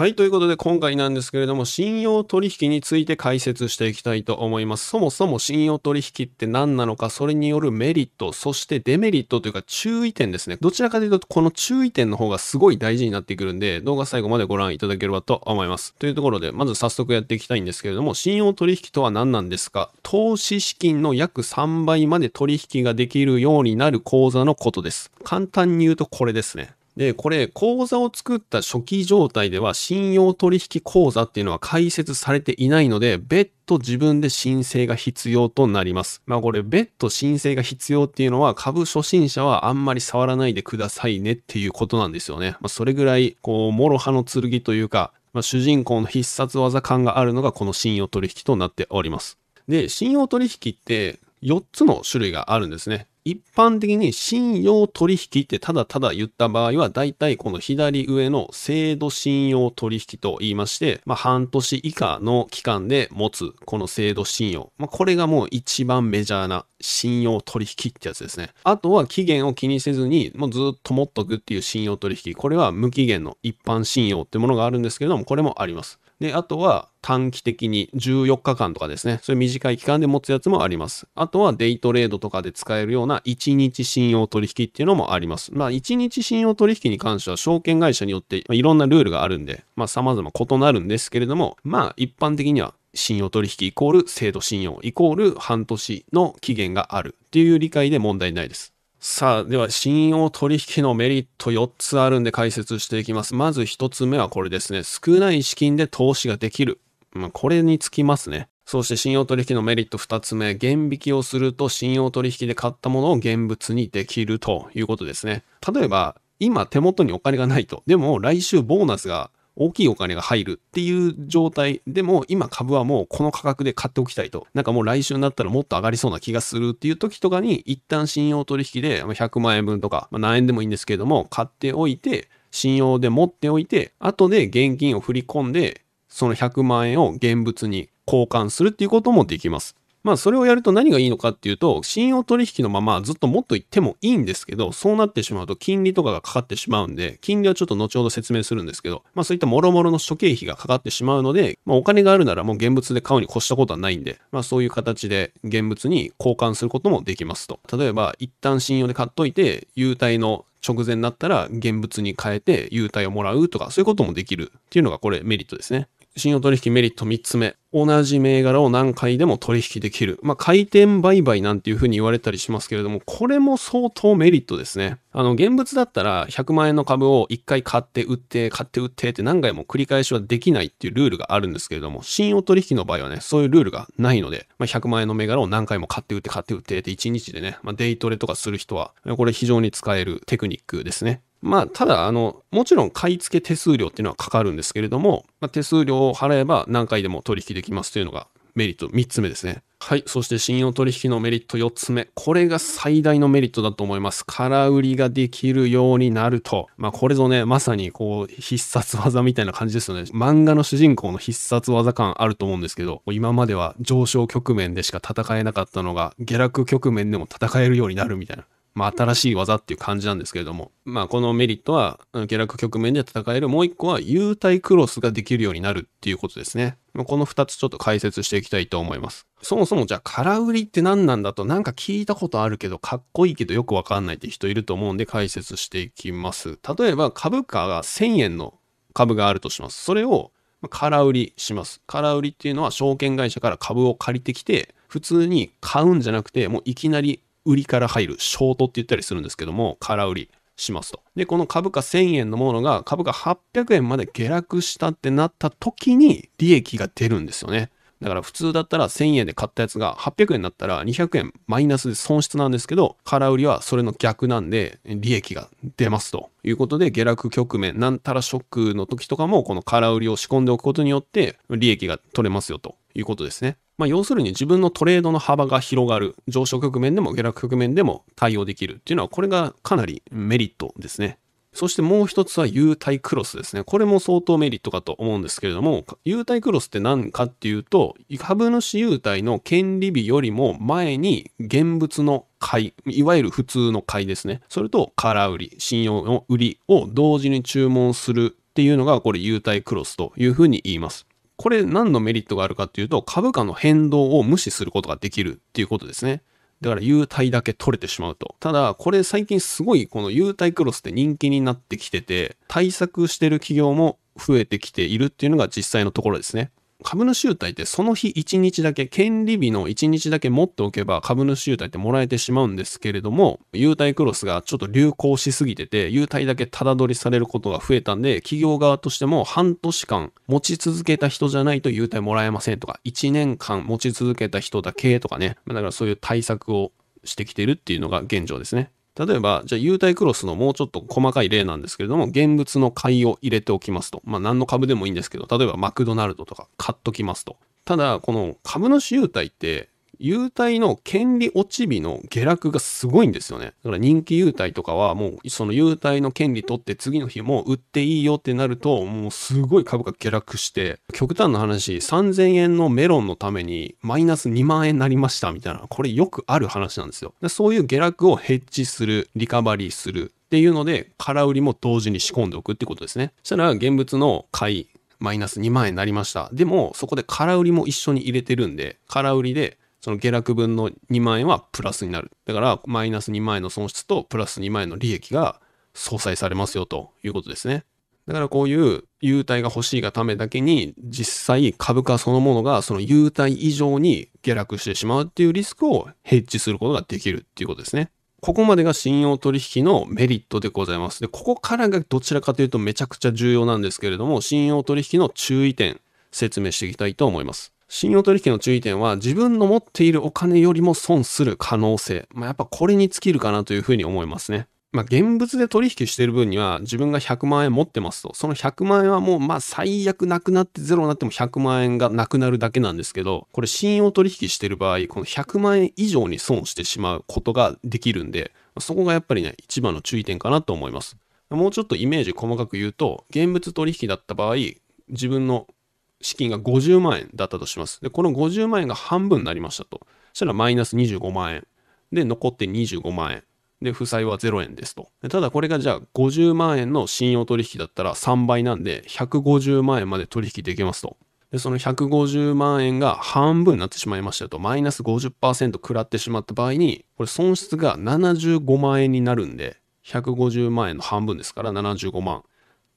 はい。ということで、今回なんですけれども、信用取引について解説していきたいと思います。そもそも信用取引って何なのか、それによるメリット、そしてデメリットというか注意点ですね。どちらかというと、この注意点の方がすごい大事になってくるんで、動画最後までご覧いただければと思います。というところで、まず早速やっていきたいんですけれども、信用取引とは何なんですか投資資金の約3倍まで取引ができるようになる口座のことです。簡単に言うとこれですね。で、これ、口座を作った初期状態では信用取引口座っていうのは開設されていないので、別途自分で申請が必要となります。まあこれ、別途申請が必要っていうのは株初心者はあんまり触らないでくださいねっていうことなんですよね。まあそれぐらい、こう、諸刃の剣というか、まあ、主人公の必殺技感があるのがこの信用取引となっております。で、信用取引って4つの種類があるんですね。一般的に信用取引ってただただ言った場合は、大体この左上の制度信用取引と言いまして、まあ、半年以下の期間で持つこの制度信用。まあ、これがもう一番メジャーな信用取引ってやつですね。あとは期限を気にせずに、もうずっと持っとくっていう信用取引。これは無期限の一般信用ってものがあるんですけれども、これもあります。で、あとは短期的に14日間とかですね、そういう短い期間で持つやつもあります。あとはデイトレードとかで使えるような1日信用取引っていうのもあります。まあ1日信用取引に関しては証券会社によっていろんなルールがあるんで、まあ様々異なるんですけれども、まあ一般的には信用取引イコール制度信用イコール半年の期限があるっていう理解で問題ないです。さあ、では、信用取引のメリット4つあるんで解説していきます。まず1つ目はこれですね。少ない資金で投資ができる。まあ、これにつきますね。そして信用取引のメリット2つ目、減引きをすると信用取引で買ったものを現物にできるということですね。例えば、今手元にお金がないと。でも来週ボーナスが大きいお金が入るっていう状態でも今株はもうこの価格で買っておきたいとなんかもう来週になったらもっと上がりそうな気がするっていう時とかに一旦信用取引で100万円分とか、何円でもいいんですけれども買っておいて信用で持っておいて後で現金を振り込んでその100万円を現物に交換するっていうこともできます。まあそれをやると何がいいのかっていうと、信用取引のままずっともっと言ってもいいんですけど、そうなってしまうと金利とかがかかってしまうんで、金利はちょっと後ほど説明するんですけど、まあそういった諸々の諸経費がかかってしまうので、まあお金があるならもう現物で買うに越したことはないんで、まあそういう形で現物に交換することもできますと。例えば一旦信用で買っといて、優待の直前になったら現物に変えて優待をもらうとか、そういうこともできるっていうのがこれメリットですね。信用取引メリット3つ目。同じ銘柄を何回でも取引できる。まあ、回転売買なんていうふうに言われたりしますけれども、これも相当メリットですね。あの、現物だったら100万円の株を1回買って売って、買って売ってって何回も繰り返しはできないっていうルールがあるんですけれども、信用取引の場合はね、そういうルールがないので、まあ、100万円の銘柄を何回も買って売って買って売ってって1日でね、まあ、デイトレとかする人は、これ非常に使えるテクニックですね。まあ、ただ、あの、もちろん買い付け手数料っていうのはかかるんですけれども、まあ、手数料を払えば何回でも取引できますというのがメリット3つ目ですね。はい。そして信用取引のメリット4つ目。これが最大のメリットだと思います。空売りができるようになると。まあ、これぞね、まさにこう、必殺技みたいな感じですよね。漫画の主人公の必殺技感あると思うんですけど、今までは上昇局面でしか戦えなかったのが、下落局面でも戦えるようになるみたいな。まあ、新しい技っていう感じなんですけれども、まあ、このメリットは、下落局面で戦える、もう一個は、優待クロスができるようになるっていうことですね。まあ、この二つちょっと解説していきたいと思います。そもそもじゃあ、空売りって何なんだと、なんか聞いたことあるけど、かっこいいけどよくわかんないって人いると思うんで解説していきます。例えば、株価が1000円の株があるとします。それを、空売りします。空売りっていうのは、証券会社から株を借りてきて、普通に買うんじゃなくて、もういきなり売りから入る、ショートって言ったりするんですけども、空売りしますと。で、この株価1000円のものが株価800円まで下落したってなった時に利益が出るんですよね。だから普通だったら1000円で買ったやつが800円になったら200円マイナスで損失なんですけど、空売りはそれの逆なんで利益が出ますということで下落局面、なんたらショックの時とかもこの空売りを仕込んでおくことによって利益が取れますよということですね。まあ、要するに自分のトレードの幅が広がる、上昇局面でも下落局面でも対応できるっていうのは、これがかなりメリットですね。そしてもう一つは優待クロスですね。これも相当メリットかと思うんですけれども、優待クロスって何かっていうと、株主優待の権利日よりも前に現物の買い、いわゆる普通の買いですね。それと空売り、信用の売りを同時に注文するっていうのが、これ優待クロスというふうに言います。これ何のメリットがあるかっていうと、株価の変動を無視することができるっていうことですね。だから優待だけ取れてしまうと。ただ、これ最近すごいこの優待クロスって人気になってきてて、対策してる企業も増えてきているっていうのが実際のところですね。株主優待ってその日1日だけ、権利日の1日だけ持っておけば株主優待ってもらえてしまうんですけれども、優待クロスがちょっと流行しすぎてて、優待だけタダ取りされることが増えたんで、企業側としても半年間持ち続けた人じゃないと優待もらえませんとか、1年間持ち続けた人だけとかね、だからそういう対策をしてきてるっていうのが現状ですね。例えば、じゃあ、優待クロスのもうちょっと細かい例なんですけれども、現物の買いを入れておきますと。まあ、何の株でもいいんですけど、例えばマクドナルドとか買っときますと。ただ、この株主優待って、優待の権利落ち日の下落がすごいんですよね。だから人気優待とかはもうその優待の権利取って次の日も売っていいよってなるともうすごい株価下落して極端な話3000円のメロンのためにマイナス2万円になりましたみたいなこれよくある話なんですよ。そういう下落をヘッジする、リカバリーするっていうので空売りも同時に仕込んでおくってことですね。そしたら現物の買いマイナス2万円になりました。でも、そこで空売りも一緒に入れてるんで、空売りでその下落分の2万円はプラスになる。だから、マイナス2万円の損失とプラス2万円の利益が相殺されますよということですね。だからこういう優待が欲しいがためだけに、実際株価そのものがその優待以上に下落してしまうっていうリスクをヘッジすることができるっていうことですね。ここまでが信用取引のメリットでございます。で、ここからがどちらかというとめちゃくちゃ重要なんですけれども、信用取引の注意点、説明していきたいと思います。信用取引の注意点は自分の持っているお金よりも損する可能性。まあ、やっぱこれに尽きるかなというふうに思いますね。まあ、現物で取引してる分には自分が100万円持ってますと、その100万円はもうまあ最悪なくなってゼロになっても100万円がなくなるだけなんですけど、これ信用取引してる場合、この100万円以上に損してしまうことができるんで、そこがやっぱりね、一番の注意点かなと思います。もうちょっとイメージ細かく言うと、現物取引だった場合、自分の資金が50万円だったとします。で、この50万円が半分になりましたと。そしたらマイナス25万円。で、残って25万円。で、負債は0円ですと。ただこれがじゃあ50万円の信用取引だったら3倍なんで、150万円まで取引できますと。で、その150万円が半分になってしまいましたと、マイナス50%食らってしまった場合に、これ損失が75万円になるんで、150万円の半分ですから75万。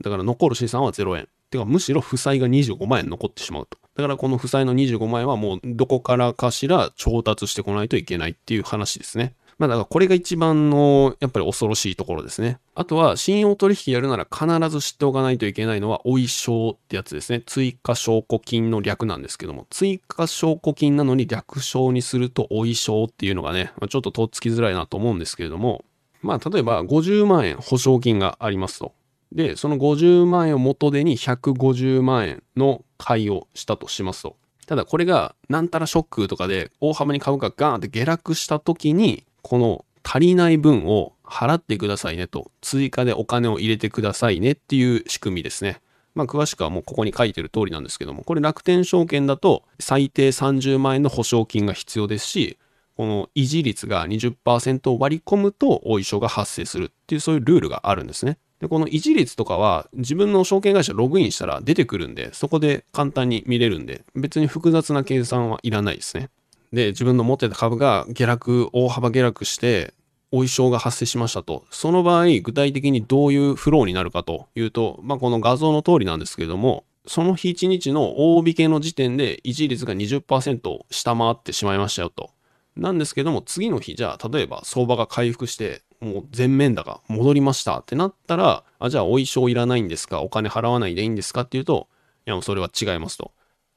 だから残る資産は0円。てかむしろ負債が25万円残ってしまうと。だからこの負債の25万円はもうどこからかしら調達してこないといけないっていう話ですね。まあだからこれが一番のやっぱり恐ろしいところですね。あとは信用取引やるなら必ず知っておかないといけないのはお衣証ってやつですね。追加証拠金の略なんですけども、追加証拠金なのに略称にするとお衣証っていうのがね、ちょっととっつきづらいなと思うんですけれども、まあ例えば50万円保証金がありますと。で、その50万円を元手に150万円の買いをしたとしますと。ただこれが、なんたらショックとかで、大幅に株価ガーンって下落した時に、この足りない分を払ってくださいねと、追加でお金を入れてくださいねっていう仕組みですね。まあ、詳しくはもうここに書いてる通りなんですけども、これ楽天証券だと最低30万円の保証金が必要ですし、この維持率が20%を割り込むと、お衣装が発生するっていうそういうルールがあるんですね。で、この維持率とかは自分の証券会社ログインしたら出てくるんで、そこで簡単に見れるんで、別に複雑な計算はいらないですね。で、自分の持ってた株が下落、大幅下落して、お衣装が発生しましたと。その場合、具体的にどういうフローになるかというと、まあ、この画像の通りなんですけれども、その日1日の大引けの時点で維持率が20%を下回ってしまいましたよと。なんですけども、次の日、じゃあ、例えば相場が回復して、もう全面が戻りましたってなったら、あ、じゃあお衣装いらないんですかお金払わないでいいんですかっていうと、いやもうそれは違いますと。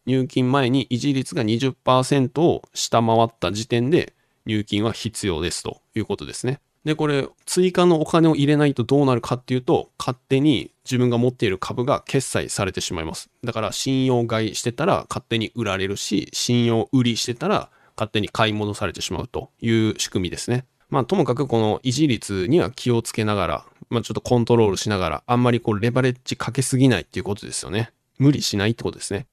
入金前に維持率が20%を下回った時点で入金は必要ですということですね。で、これ、追加のお金を入れないとどうなるかっていうと、勝手に自分が持っている株が決済されてしまいます。だから、信用買いしてたら勝手に売られるし、信用売りしてたら勝手に買い戻されてしまうという仕組みですね。まあ、ともかくこの維持率には気をつけながら、まあ、ちょっとコントロールしながら、あんまりこう、レバレッジかけすぎないっていうことですよね。無理しないってことですね。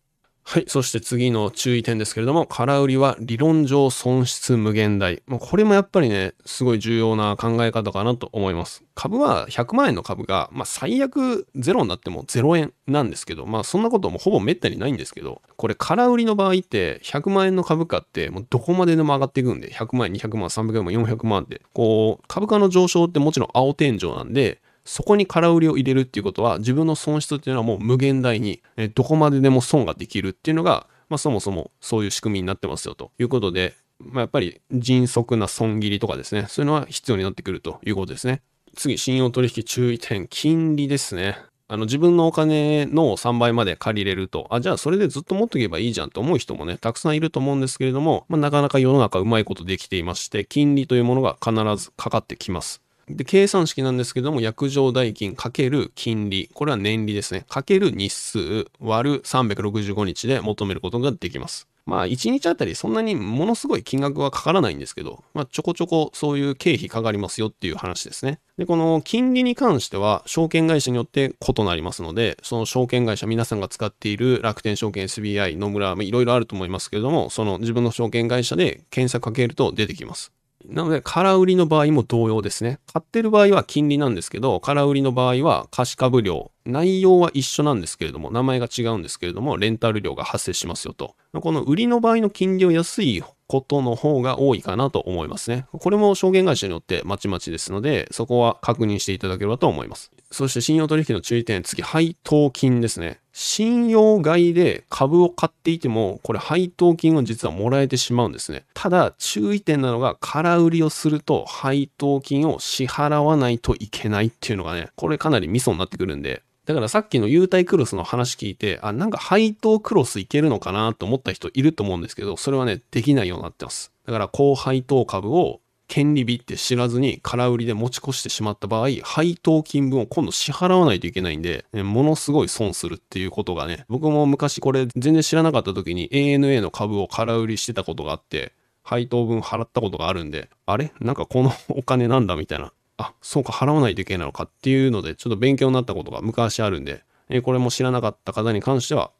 はい。そして次の注意点ですけれども、空売りは理論上損失無限大。もうこれもやっぱりね、すごい重要な考え方かなと思います。株は100万円の株が、まあ最悪ゼロになっても0円なんですけど、まあそんなこともほぼめったにないんですけど、これ空売りの場合って100万円の株価ってもうどこまででも上がっていくんで、100万円、200万、300万、400万って、こう、株価の上昇ってもちろん青天井なんで、そこに空売りを入れるっていうことは自分の損失っていうのはもう無限大に、えどこまででも損ができるっていうのが、まあ、そもそもそういう仕組みになってますよということで、まあ、やっぱり迅速な損切りとかですねそういうのは必要になってくるということですね次信用取引注意点金利ですねあの自分のお金の3倍まで借りれると、あ、じゃあそれでずっと持っとけばいいじゃんと思う人もね、たくさんいると思うんですけれども、まあ、なかなか世の中うまいことできていまして、金利というものが必ずかかってきます。で、計算式なんですけども、約定代金かける金利、これは年利ですね、かける日数割る365日で求めることができます。まあ、1日あたりそんなにものすごい金額はかからないんですけど、まあ、ちょこちょこそういう経費かかりますよっていう話ですね。で、この金利に関しては、証券会社によって異なりますので、その証券会社、皆さんが使っている楽天証券 SBI、野村、いろいろあると思いますけれども、その自分の証券会社で検索かけると出てきます。なので、空売りの場合も同様ですね。買ってる場合は金利なんですけど、空売りの場合は貸株料、内容は一緒なんですけれども、名前が違うんですけれども、レンタル料が発生しますよと。この売りの場合の金利は安いことの方が多いかなと思いますね。これも証券会社によってまちまちですので、そこは確認していただければと思います。そして信用取引の注意点、次、配当金ですね。信用買いで株を買っていても、これ配当金を実はもらえてしまうんですね。ただ、注意点なのが、空売りをすると配当金を支払わないといけないっていうのがね、これかなりミソになってくるんで、だからさっきの優待クロスの話聞いて、あ、なんか配当クロスいけるのかなと思った人いると思うんですけど、それはね、できないようになってます。だから高配当株を権利日って知らずに空売りで持ち越してしまった場合、配当金分を今度支払わないといけないんで、ものすごい損するっていうことがね、僕も昔これ全然知らなかった時に ANA の株を空売りしてたことがあって、配当分払ったことがあるんで、あれなんかこのお金なんだみたいな。あ、そうか、払わないといけないのかっていうので、ちょっと勉強になったことが昔あるんで、えこれも知らなかった方に関しては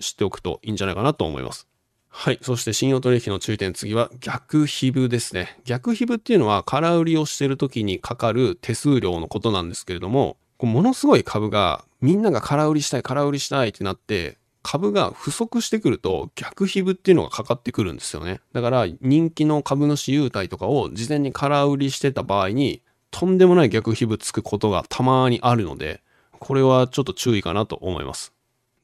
知っておくといいんじゃないかなと思います。はい。そして信用取引の注意点、次は逆皮膚ですね。逆皮膚っていうのは空売りをしてる時にかかる手数料のことなんですけれども、ものすごい株が、みんなが空売りしたい、空売りしたいってなって、株が不足してくると逆皮膚っていうのがかかってくるんですよね。だから人気の株主優待とかを事前に空売りしてた場合に、とんでもない逆皮膚つくことがたまにあるので、これはちょっと注意かなと思います。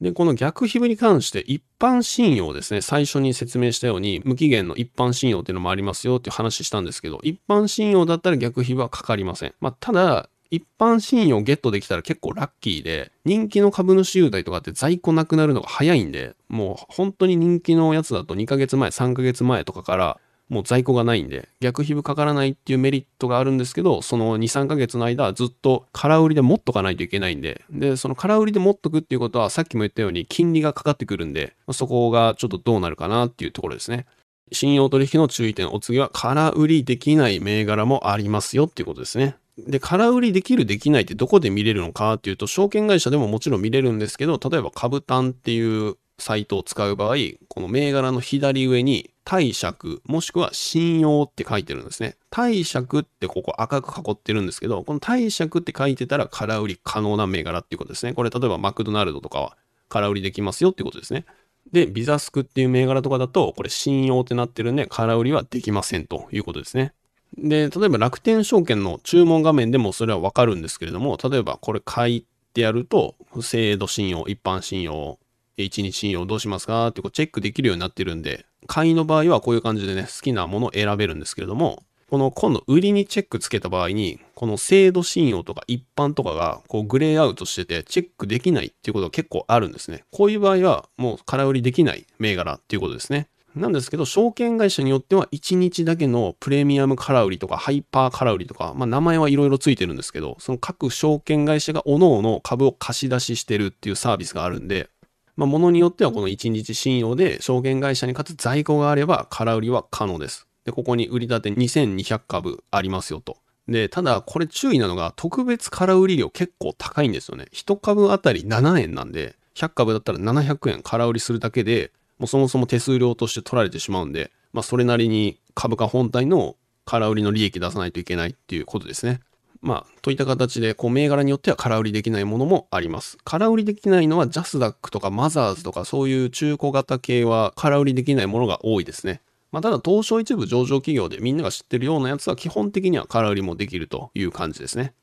で、この逆皮膚に関して一般信用ですね。最初に説明したように、無期限の一般信用っていうのもありますよっていう話したんですけど、一般信用だったら逆皮膚はかかりません。まあ、ただ、一般信用ゲットできたら結構ラッキーで、人気の株主優待とかって在庫なくなるのが早いんで、もう本当に人気のやつだと2ヶ月前、3ヶ月前とかから、もう在庫がないんで、逆皮膚かからないっていうメリットがあるんですけど、その2、3ヶ月の間、ずっと空売りで持っとかないといけないんで、で、その空売りで持っとくっていうことは、さっきも言ったように金利がかかってくるんで、そこがちょっとどうなるかなっていうところですね。信用取引の注意点、お次は空売りできない銘柄もありますよっていうことですね。で、空売りできるできないってどこで見れるのかっていうと、証券会社でももちろん見れるんですけど、例えば株単っていうサイトを使う場合、この銘柄の左上に貸借もしくは信用って書いてるんですね。貸借ってここ赤く囲ってるんですけど、この貸借って書いてたら空売り可能な銘柄っていうことですね。これ例えばマクドナルドとかは空売りできますよっていうことですね。で、ビザスクっていう銘柄とかだと、これ信用ってなってるんで空売りはできませんということですね。で、例えば楽天証券の注文画面でもそれはわかるんですけれども、例えばこれ買いってやると、制度信用、一般信用、1日信用どうしますかってこうチェックできるようになってるんで、会員の場合はこういう感じでね、好きなものを選べるんですけれども、この今度売りにチェックつけた場合に、この制度信用とか一般とかがこうグレーアウトしててチェックできないっていうことが結構あるんですね。こういう場合はもう空売りできない銘柄っていうことですね。なんですけど、証券会社によっては1日だけのプレミアム空売りとかハイパー空売りとか、まあ名前はいろいろついてるんですけど、その各証券会社が各々株を貸し出ししてるっていうサービスがあるんで、まあ、ものによってはこの1日信用で証券会社にかつ在庫があれば空売りは可能です。で、ここに売り立て2200株ありますよと。で、ただこれ注意なのが特別空売り量結構高いんですよね。1株あたり7円なんで、100株だったら700円空売りするだけで、もうそもそも手数料として取られてしまうんで、まあ、それなりに株価本体の空売りの利益出さないといけないっていうことですね。まあ、といった形で、こう、銘柄によっては空売りできないものもあります。空売りできないのは、ジャスダックとかマザーズとか、そういう中古型系は空売りできないものが多いですね。まあ、ただ、東証一部上場企業でみんなが知ってるようなやつは、基本的には空売りもできるという感じですね。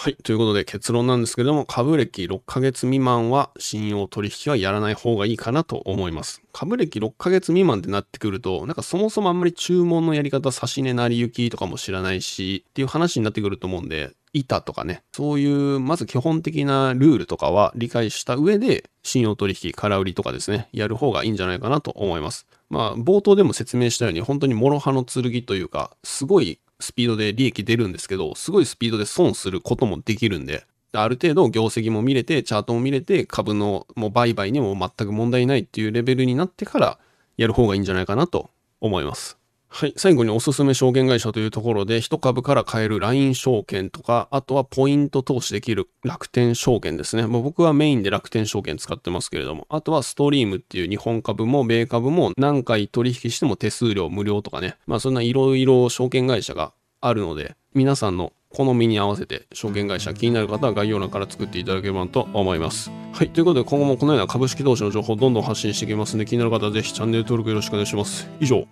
はい。ということで結論なんですけれども、株歴6ヶ月未満は信用取引はやらない方がいいかなと思います。株歴6ヶ月未満ってなってくると、なんかそもそもあんまり注文のやり方、差し値成り行きとかも知らないし、っていう話になってくると思うんで、板とかね、そういう、まず基本的なルールとかは理解した上で、信用取引、空売りとかですね、やる方がいいんじゃないかなと思います。まあ、冒頭でも説明したように、本当に諸刃の剣というか、すごいスピードで利益出るんですけど、すごいスピードで損することもできるんで、ある程度業績も見れて、チャートも見れて、株のもう売買にも全く問題ないっていうレベルになってからやる方がいいんじゃないかなと思います。はい。最後におすすめ証券会社というところで、1株から買える LINE 証券とか、あとはポイント投資できる楽天証券ですね。ま僕はメインで楽天証券使ってますけれども、あとはストリームっていう日本株も米株も何回取引しても手数料無料とかね。まあそんないろいろ証券会社があるので、皆さんの好みに合わせて証券会社気になる方は概要欄から作っていただければと思います。はい。ということで今後もこのような株式投資の情報をどんどん発信していきますので気になる方はぜひチャンネル登録よろしくお願いします。以上。